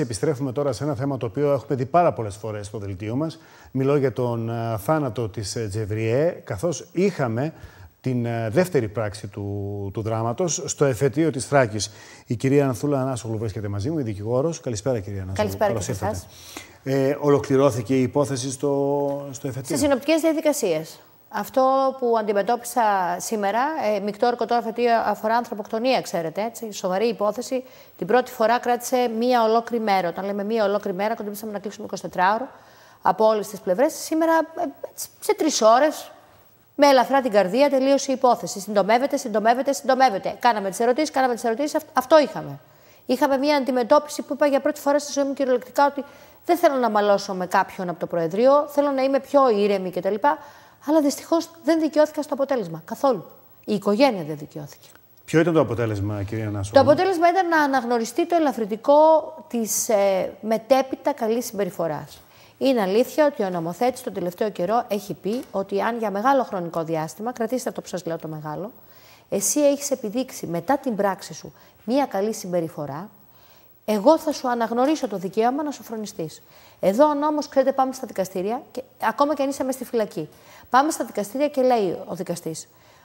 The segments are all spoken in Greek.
Επιστρέφουμε τώρα σε ένα θέμα το οποίο έχουμε δει πάρα πολλές φορές στο δελτίο μας. Μιλώ για τον ε, θάνατο της ε, Τζεβριέ, καθώς είχαμε την ε, δεύτερη πράξη του, του δράματος στο εφετείο της Θράκης. Η κυρία Ανθούλα Ανάσογλου βρίσκεται μαζί μου, η δικηγόρος. Καλησπέρα, κυρία Ανάσογλου. Καλησπέρα, και ε, Ολοκληρώθηκε η υπόθεση στο, στο εφετείο. Σε συνοπτικές διαδικασίες. Αυτό που αντιμετώπισα σήμερα, ε, μεικτό όρκο αφορά ανθρωποκτονία, ξέρετε. Έτσι, σοβαρή υπόθεση. Την πρώτη φορά κράτησε μία ολόκληρη μέρα. Όταν λέμε μία ολόκληρη μέρα, κοντέψαμε να κλείσουμε 24ωρο από όλες τις πλευρές. Σήμερα, ε, σε τρεις ώρες, με ελαφρά την καρδία, τελείωσε η υπόθεση. Συντομεύεται, συντομεύεται, συντομεύεται. Κάναμε τις ερωτήσεις, κάναμε τις ερωτήσεις. Αυτό είχαμε. Είχαμε μία αντιμετώπιση που είπα για πρώτη φορά στη ζωή μου κυριολεκτικά ότι δεν θέλω να μαλώσω με κάποιον από το Προεδρείο, θέλω να είμαι πιο ήρεμη κτλ αλλά δυστυχώς δεν δικαιώθηκα στο αποτέλεσμα καθόλου. Η οικογένεια δεν δικαιώθηκε. Ποιο ήταν το αποτέλεσμα, κυρία Νάσο. Το αποτέλεσμα ήταν να αναγνωριστεί το ελαφρυντικό της ε, μετέπειτα καλής συμπεριφοράς. Είναι αλήθεια ότι ο νομοθέτης τον τελευταίο καιρό έχει πει ότι αν για μεγάλο χρονικό διάστημα, κρατήστε αυτό που σας λέω το μεγάλο, εσύ έχεις επιδείξει μετά την πράξη σου μία καλή συμπεριφορά, εγώ θα σου αναγνωρίσω το δικαίωμα να σου φρονιστεί. Εδώ όμω, ξέρετε, πάμε στα δικαστήρια, και, ακόμα και αν είσαι μέσα στη φυλακή. Πάμε στα δικαστήρια και λέει ο δικαστής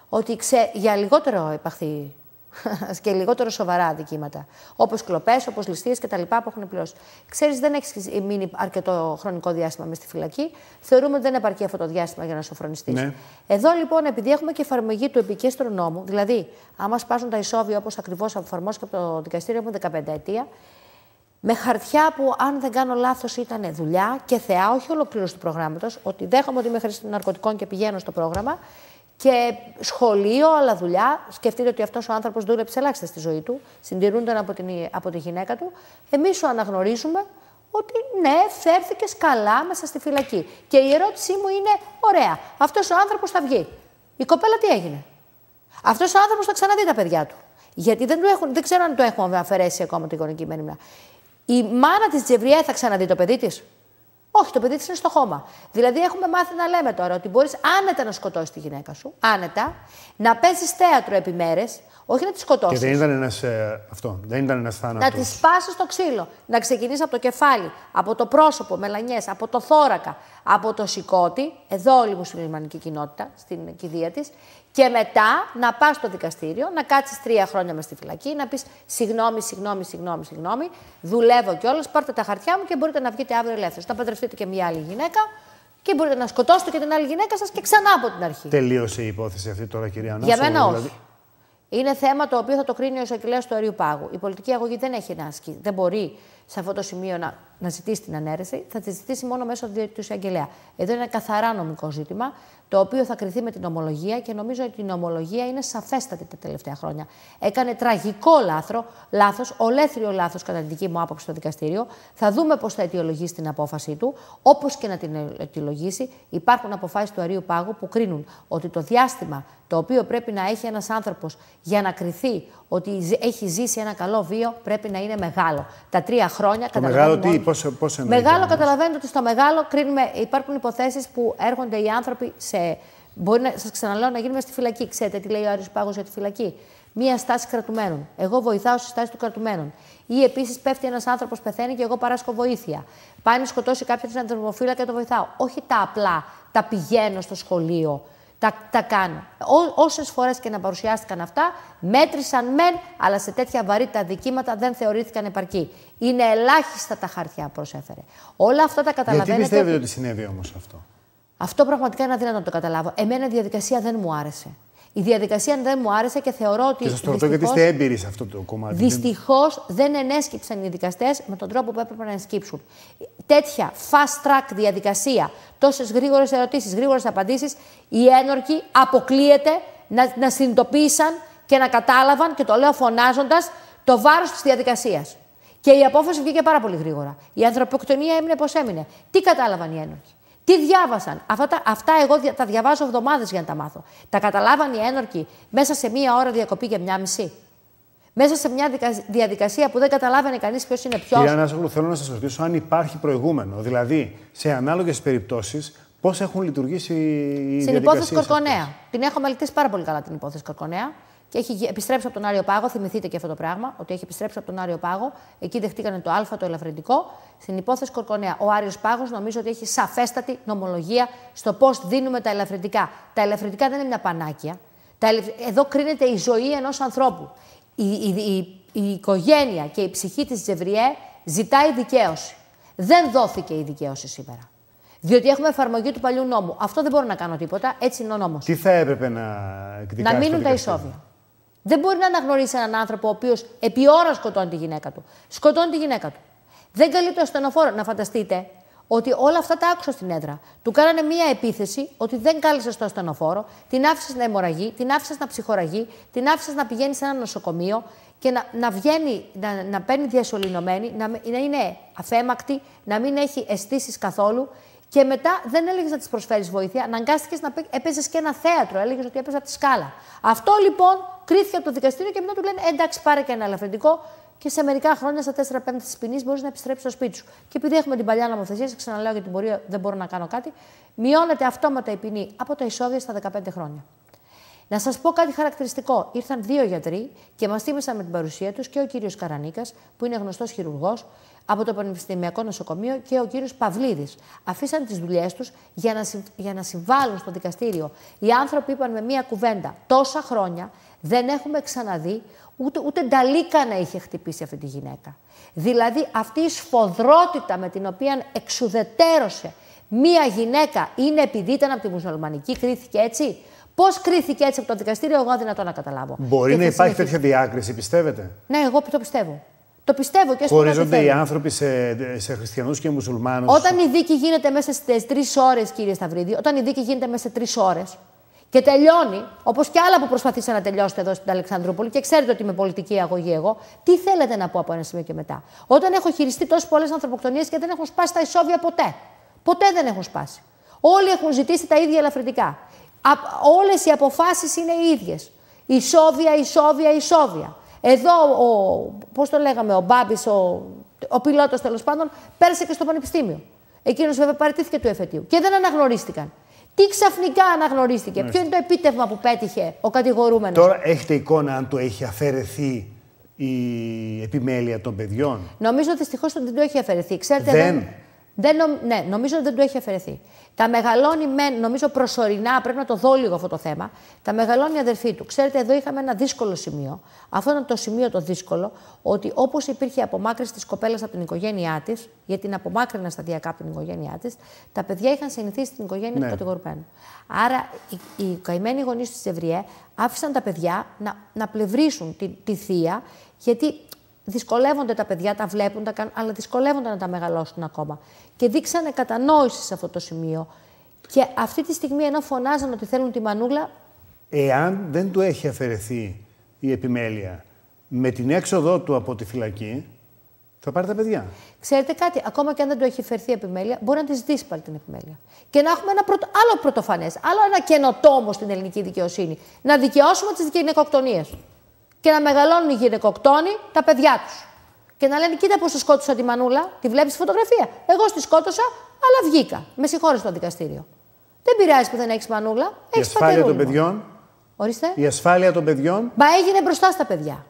ότι ξε, για λιγότερο επαχθή και λιγότερο σοβαρά αδικήματα. Όπως κλοπές, όπως ληστείες κτλ. που έχουν πληρώσει. Ξέρεις, δεν έχεις μείνει αρκετό χρονικό διάστημα μες στη φυλακή. Θεωρούμε ότι δεν επαρκεί αυτό το διάστημα για να σοφρονιστείς. Ναι. Εδώ λοιπόν, επειδή έχουμε και εφαρμογή του επικέστρου νόμου, δηλαδή άμα σπάσουν τα ισόβια όπως ακριβώς εφαρμόστηκε από το δικαστήριο, έχουμε 15 ετία, με χαρτιά που, αν δεν κάνω λάθος, ήταν δουλειά και θεά, όχι ολοκλήρωση του προγράμματος, ότι δέχομαι ότι είμαι χρήστης ναρκωτικών και πηγαίνω στο πρόγραμμα και σχολείο, αλλά δουλειά. Σκεφτείτε ότι αυτός ο άνθρωπος δούλεψε ελάχιστα στη ζωή του. Συντηρούνταν από, την, από τη γυναίκα του. Εμείς σου αναγνωρίζουμε ότι ναι, φέρθηκες καλά μέσα στη φυλακή. Και η ερώτησή μου είναι: Ωραία, αυτός ο άνθρωπος θα βγει. Η κοπέλα τι έγινε. Αυτός ο άνθρωπος θα ξαναδεί τα παιδιά του. Γιατί δεν, του έχουν, δεν ξέρω αν το έχουν αφαιρέσει ακόμα την γονική μεριμνά. Η μάνα της Τζεβριέ θα ξαναδεί το παιδί της. Όχι, το παιδί της είναι στο χώμα. Δηλαδή, έχουμε μάθει να λέμε τώρα ότι μπορείς άνετα να σκοτώσεις τη γυναίκα σου, άνετα, να παίζεις θέατρο επί μέρες, όχι να τη σκοτώσεις. Και δεν ήταν ένας ε, αυτό. Δεν ήταν ένας θάνατος. Να της σπάσει το ξύλο. Να ξεκινήσεις από το κεφάλι, από το πρόσωπο, μελανιές, από το θώρακα, από το σηκώτη. Εδώ όλη μου στην ελληνική κοινότητα, στην κηδεία της. Και μετά να πας στο δικαστήριο, να κάτσεις τρία χρόνια μες στη φυλακή, να πεις συγγνώμη, συγγνώμη, συγγνώμη, συγγνώμη, δουλεύω κιόλας, πάρτε τα χαρτιά μου και μπορείτε να βγείτε αύριο ελεύθερος. Να παντρευτείτε και μια άλλη γυναίκα και μπορείτε να σκοτώσετε και την άλλη γυναίκα σας και ξανά από την αρχή. Τελείωσε η υπόθεση αυτή τώρα, κυρία Νάσο. Για μένα δηλαδή... Είναι θέμα το οποίο θα το κρίνει ο εισαγγελέας του Αριού Πάγου. Η πολιτική αγωγή δεν έχει να ασκεί. Δεν μπορεί σε αυτό το σημείο να, ζητήσει την ανέρεση, θα τη ζητήσει μόνο μέσω του εισαγγελέα. Εδώ είναι ένα καθαρά νομικό ζήτημα, το οποίο θα κριθεί με την ομολογία και νομίζω ότι η ομολογία είναι σαφέστατη τα τελευταία χρόνια. Έκανε τραγικό λάθρο, λάθος, ολέθριο λάθος κατά την δική μου άποψη στο δικαστήριο. Θα δούμε πώς θα αιτιολογήσει την απόφασή του, Όπως και να την αιτιολογήσει. Υπάρχουν αποφάσεις του αρίου πάγου που κρίνουν ότι το διάστημα το οποίο πρέπει να έχει ένας άνθρωπος για να κριθεί ότι έχει ζήσει ένα καλό βίο πρέπει να είναι μεγάλο. Τα τρία χρόνια χρόνια. Το μεγάλο τι, πόσο, εννοείται. Μεγάλο, καταλαβαίνετε ότι στο μεγάλο κρίνουμε, υπάρχουν υποθέσεις που έρχονται οι άνθρωποι σε. Μπορεί να σας ξαναλέω να γίνουμε στη φυλακή. Ξέρετε τι λέει ο Άριος Πάγος για τη φυλακή. Μία στάση κρατουμένων. Εγώ βοηθάω στη στάση του κρατουμένων. Ή επίσης πέφτει ένας άνθρωπος, πεθαίνει και εγώ παράσχω βοήθεια. Πάει να σκοτώσει κάποιον στην και το βοηθάω. Όχι τα απλά τα πηγαίνω στο σχολείο τα, τα κάνω. Όσες φορές και να παρουσιάστηκαν αυτά, μέτρησαν μεν, αλλά σε τέτοια βαρύτητα δικήματα δεν θεωρήθηκαν επαρκή. Είναι ελάχιστα τα χαρτιά που προσέφερε. Όλα αυτά τα καταλαβαίνετε. Γιατί πιστεύετε ότι συνέβη όμως αυτό. Αυτό πραγματικά είναι αδύνατο να το καταλάβω. Εμένα η διαδικασία δεν μου άρεσε. Η διαδικασία δεν μου άρεσε και θεωρώ ότι. Και σας γιατί είστε έμπειροι σε αυτό το κομμάτι. Δυστυχώς δεν ενέσκυψαν οι δικαστές με τον τρόπο που έπρεπε να ενσκύψουν. Τέτοια fast track διαδικασία, τόσες γρήγορες ερωτήσεις, γρήγορες απαντήσεις, οι ένορκοι αποκλείεται να, να συνειδητοποίησαν και να κατάλαβαν, και το λέω φωνάζοντας, το βάρος της διαδικασίας. Και η απόφαση βγήκε πάρα πολύ γρήγορα. Η ανθρωποκτονία έμεινε πώ έμεινε. Τι κατάλαβαν οι ένορκοι. Τι διάβασαν. Αυτά, αυτά εγώ τα διαβάζω εβδομάδες για να τα μάθω. Τα καταλάβαν οι ένορκοι μέσα σε μία ώρα διακοπή για μία μισή. Μέσα σε μια διαδικασία που δεν καταλάβαινε κανείς ποιος είναι ποιος. Κύριε Ανάσογλου, θέλω να σας ρωτήσω αν υπάρχει προηγούμενο. Δηλαδή, σε ανάλογες περιπτώσεις, πώς έχουν λειτουργήσει οι Στην υπόθεση Κορκονέα. Την έχω μελετήσει πάρα πολύ καλά την υπόθεση Κορκονέα και έχει επιστρέψει από τον Άριο Πάγο. Θυμηθείτε και αυτό το πράγμα, ότι έχει επιστρέψει από τον Άριο Πάγο. Εκεί δεχτήκανε το Α, το ελαφρυντικό. Στην υπόθεση Κορκονέα, ο Άριος Πάγος νομίζω ότι έχει σαφέστατη νομολογία στο πώς δίνουμε τα ελαφρυντικά. Τα ελαφρυντικά δεν είναι μια πανάκια. Εδώ κρίνεται η ζωή ενός ανθρώπου. Η, η, η, η οικογένεια και η ψυχή της Τζεβριέ ζητάει δικαίωση. Δεν δόθηκε η δικαίωση σήμερα. Διότι έχουμε εφαρμογή του παλιού νόμου. Αυτό δεν μπορώ να κάνω τίποτα. Έτσι είναι ο νόμος. Τι θα έπρεπε να εκδικάσει. Να μείνουν τα ισόβια. Δεν μπορεί να αναγνωρίσει έναν άνθρωπο ο οποίος επί ώρας σκοτώνει τη γυναίκα του. Σκοτώνει τη γυναίκα του. Δεν καλεί το ασθενοφόρο. Να φανταστείτε ότι όλα αυτά τα άκουσα στην έδρα. Του κάνανε μία επίθεση ότι δεν κάλεσε στο ασθενοφόρο, την άφησες να αιμορραγεί, την άφησες να ψυχοραγεί, την άφησες να πηγαίνει σε ένα νοσοκομείο και να, να βγαίνει, να, να παίρνει διασωληνωμένη, να, να είναι αφέμακτη, να μην έχει αισθήσεις καθόλου. Και μετά δεν έλεγες να της προσφέρεις βοήθεια, αναγκάστηκες να έπαιζες και ένα θέατρο. Έλεγες ότι έπαιζε από τη σκάλα. Αυτό λοιπόν κρίθηκε από το δικαστήριο και μετά του λένε εντάξει, πάρε και ένα ελαφρυντικό και σε μερικά χρόνια, στα 4-5 της ποινής, μπορείς να επιστρέψεις στο σπίτι σου. Και επειδή έχουμε την παλιά νομοθεσία, σα ξαναλέω για την πορεία, δεν μπορώ να κάνω κάτι, μειώνεται αυτόματα η ποινή από τα εισόδια στα 15 χρόνια. Να σας πω κάτι χαρακτηριστικό. Ήρθαν δύο γιατροί και μας τίμησαν με την παρουσία τους και ο κύριος Καρανίκας, που είναι γνωστός χειρουργός, από το Πανεπιστημιακό Νοσοκομείο και ο κύριος Παυλίδης. Αφήσαν τις δουλειές τους για να, για να συμβάλλουν στο δικαστήριο. Οι άνθρωποι είπαν με μία κουβέντα τόσα χρόνια δεν έχουμε ξαναδεί ούτε, ούτε νταλίκα να είχε χτυπήσει αυτή τη γυναίκα. Δηλαδή αυτή η σφοδρότητα με την οποία εξουδετέρωσε μία γυναίκα είναι επειδή ήταν από τη μουσουλμανική, κρίθηκε έτσι. Πώς κρίθηκε έτσι από το δικαστήριο, εγώ δυνατόν να καταλάβω. Μπορεί να υπάρχει συνεχίσει. τέτοια διάκριση, πιστεύετε. Ναι, εγώ το πιστεύω. Το πιστεύω και Χωρίζονται οι άνθρωποι σε, σε χριστιανούς και μουσουλμάνους. Όταν η δίκη γίνεται μέσα στις τρεις ώρες, κύριε Σταυρίδη, όταν η δίκη γίνεται μέσα σε τρεις ώρες και τελειώνει, όπως και άλλα που προσπαθήσατε να τελειώσετε εδώ στην Αλεξανδρούπολη, και ξέρετε ότι είμαι πολιτική αγωγή εγώ, τι θέλετε να πω από ένα σημείο και μετά. Όταν έχω χειριστεί τόσες πολλές ανθρωποκτονίες και δεν έχουν σπάσει τα ισόβια ποτέ. Ποτέ δεν έχουν σπάσει. Όλοι έχουν ζητήσει τα ίδια ελαφρυντικά. Όλες οι αποφάσεις είναι οι ίδιες. Ισόβια, ισόβια, ισόβια. Εδώ, ο, πώς το λέγαμε, ο Μπάμπης, ο, ο πιλότος πάντων, πέρασε και στο πανεπιστήμιο. Εκείνος βέβαια παραιτήθηκε του εφετείου και δεν αναγνωρίστηκαν. Τι ξαφνικά αναγνωρίστηκε, ποιο είναι το επίτευγμα που πέτυχε ο κατηγορούμενος. Τώρα έχετε εικόνα αν το έχει αφαιρεθεί η επιμέλεια των παιδιών. Νομίζω δυστυχώς ότι δεν το έχει αφαιρεθεί. δεν... Δεν ναι, νομίζω ότι δεν του έχει αφαιρεθεί. Τα μεγαλώνει νομίζω προσωρινά, πρέπει να το δω λίγο αυτό το θέμα. Τα μεγαλώνει η αδερφή του. Ξέρετε, εδώ είχαμε ένα δύσκολο σημείο. Αυτό ήταν το σημείο το δύσκολο, ότι όπως υπήρχε απομάκρυνση της κοπέλας από την οικογένειά της, γιατί την απομάκρυνα σταδιακά από την οικογένειά της, τα παιδιά είχαν συνηθίσει στην οικογένεια ναι. του κατηγορουμένου. Άρα οι, οι καημένοι γονείς της Ευριέ άφησαν τα παιδιά να, να πλευρίσουν τη, τη θεία, γιατί δυσκολεύονται τα παιδιά, τα βλέπουν, τα κάνουν, αλλά δυσκολεύονται να τα μεγαλώσουν ακόμα. Και δείξανε κατανόησης σε αυτό το σημείο. Και αυτή τη στιγμή, ενώ φωνάζαν ότι θέλουν τη μανούλα. Εάν δεν του έχει αφαιρεθεί η επιμέλεια με την έξοδό του από τη φυλακή, θα πάρει τα παιδιά. Ξέρετε κάτι, ακόμα και αν δεν του έχει η επιμέλεια, μπορεί να της δεις πάλι την επιμέλεια. Και να έχουμε ένα άλλο πρωτοφανές, άλλο ένα καινοτόμο στην ελληνική δικαιοσύνη. Να δικαιώσουμε τις γυναικοκτονίες και να μεγαλώνουν οι γυναικοκτόνοι τα παιδιά τους. Και να λένε, κοίτα πώς τη σκότωσα τη μανούλα, τη βλέπεις φωτογραφία. Εγώ στη σκότωσα, αλλά βγήκα. Με συγχώρεσε το δικαστήριο. Δεν πειράζει που δεν έχεις μανούλα, έχεις πατέρα. Η ασφάλεια των παιδιών. Ορίστε. Η ασφάλεια των παιδιών. Μα έγινε μπροστά στα παιδιά.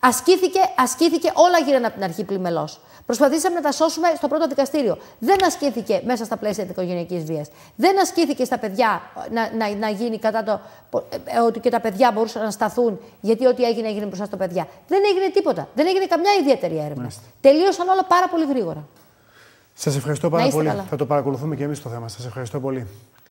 Ασκήθηκε, ασκήθηκε, όλα γύρω από την αρχή πλημελώς. Προσπαθήσαμε να τα σώσουμε στο πρώτο δικαστήριο. Δεν ασκήθηκε μέσα στα πλαίσια της οικογενειακής βίας. Δεν ασκήθηκε στα παιδιά να, να, να γίνει κατά το. Ε, ε, ότι και τα παιδιά μπορούσαν να σταθούν, γιατί ό,τι έγινε έγινε μπροστά στα παιδιά. Δεν έγινε τίποτα. Δεν έγινε καμιά ιδιαίτερη έρευνα. Τελείωσαν όλα πάρα πολύ γρήγορα. Σας ευχαριστώ πάρα πολύ. Θα το παρακολουθούμε και εμείς το θέμα. Σας ευχαριστώ πολύ.